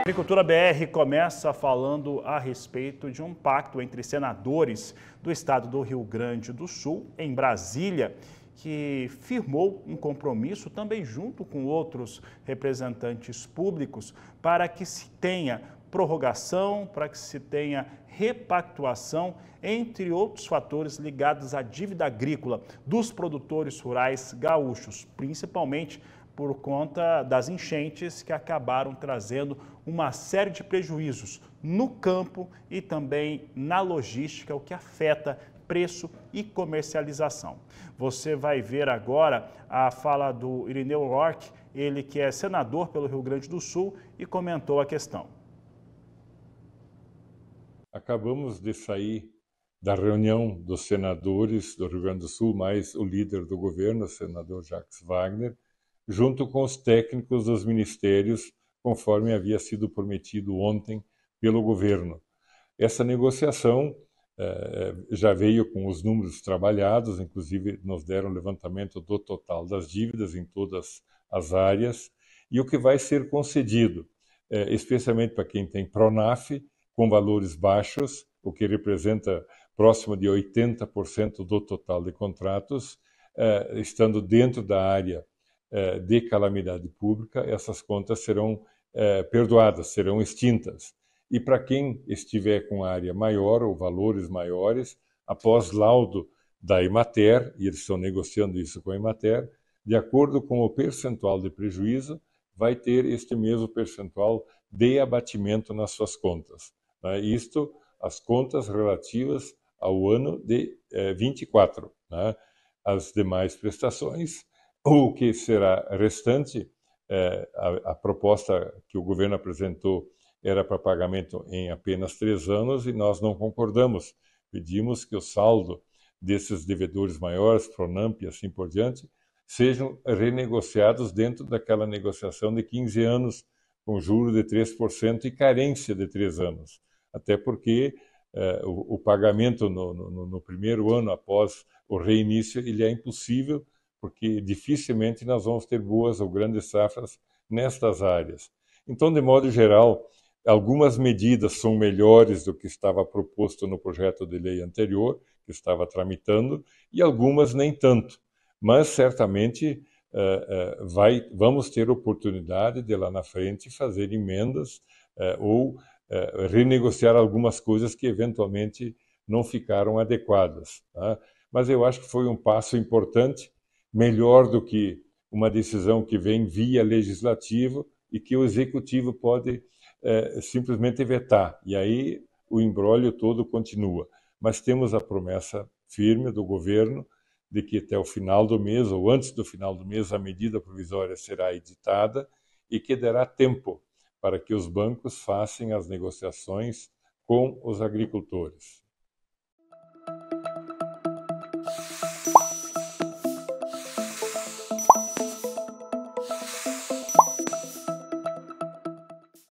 A Agricultura BR começa falando a respeito de um pacto entre senadores do estado do Rio Grande do Sul, em Brasília, que firmou um compromisso também junto com outros representantes públicos para que se tenha prorrogação, para que se tenha repactuação, entre outros fatores ligados à dívida agrícola dos produtores rurais gaúchos, principalmente por conta das enchentes que acabaram trazendo uma série de prejuízos no campo e também na logística, o que afeta preço e comercialização. Você vai ver agora a fala do Irineu Ork, ele que é senador pelo Rio Grande do Sul e comentou a questão. Acabamos de sair da reunião dos senadores do Rio Grande do Sul, mais o líder do governo, o senador Jacques Wagner, junto com os técnicos dos ministérios, conforme havia sido prometido ontem pelo governo. Essa negociação eh, já veio com os números trabalhados, inclusive nos deram levantamento do total das dívidas em todas as áreas e o que vai ser concedido, eh, especialmente para quem tem Pronaf com valores baixos, o que representa próximo de 80% do total de contratos, eh, estando dentro da área é, de calamidade pública, essas contas serão é, perdoadas, serão extintas. E para quem estiver com área maior ou valores maiores, após laudo da Emater, e eles estão negociando isso com a Emater, de acordo com o percentual de prejuízo, vai ter este mesmo percentual de abatimento nas suas contas. Né? Isto, as contas relativas ao ano de é, eh, 24. Né? As demais prestações o que será restante, é, a, a, proposta que o governo apresentou era para pagamento em apenas três anos e nós não concordamos. Pedimos que o saldo desses devedores maiores, Pronamp e assim por diante, sejam renegociados dentro daquela negociação de 15 anos, com juro de 3% e carência de três anos. Até porque eh, o, o, pagamento no, no, no primeiro ano após o reinício ele é impossível porque dificilmente nós vamos ter boas ou grandes safras nestas áreas. Então, de modo geral, algumas medidas são melhores do que estava proposto no projeto de lei anterior, que estava tramitando, e algumas nem tanto. Mas certamente eh, eh, vai, vamos ter oportunidade de lá na frente fazer emendas eh, ou renegociar algumas coisas que eventualmente não ficaram adequadas. Tá? Mas eu acho que foi um passo importante melhor do que uma decisão que vem via legislativo e que o executivo pode é, simplesmente vetar. E aí o embrólio todo continua. Mas temos a promessa firme do governo de que até o final do mês ou antes do final do mês a medida provisória será editada e que dará tempo para que os bancos façam as negociações com os agricultores.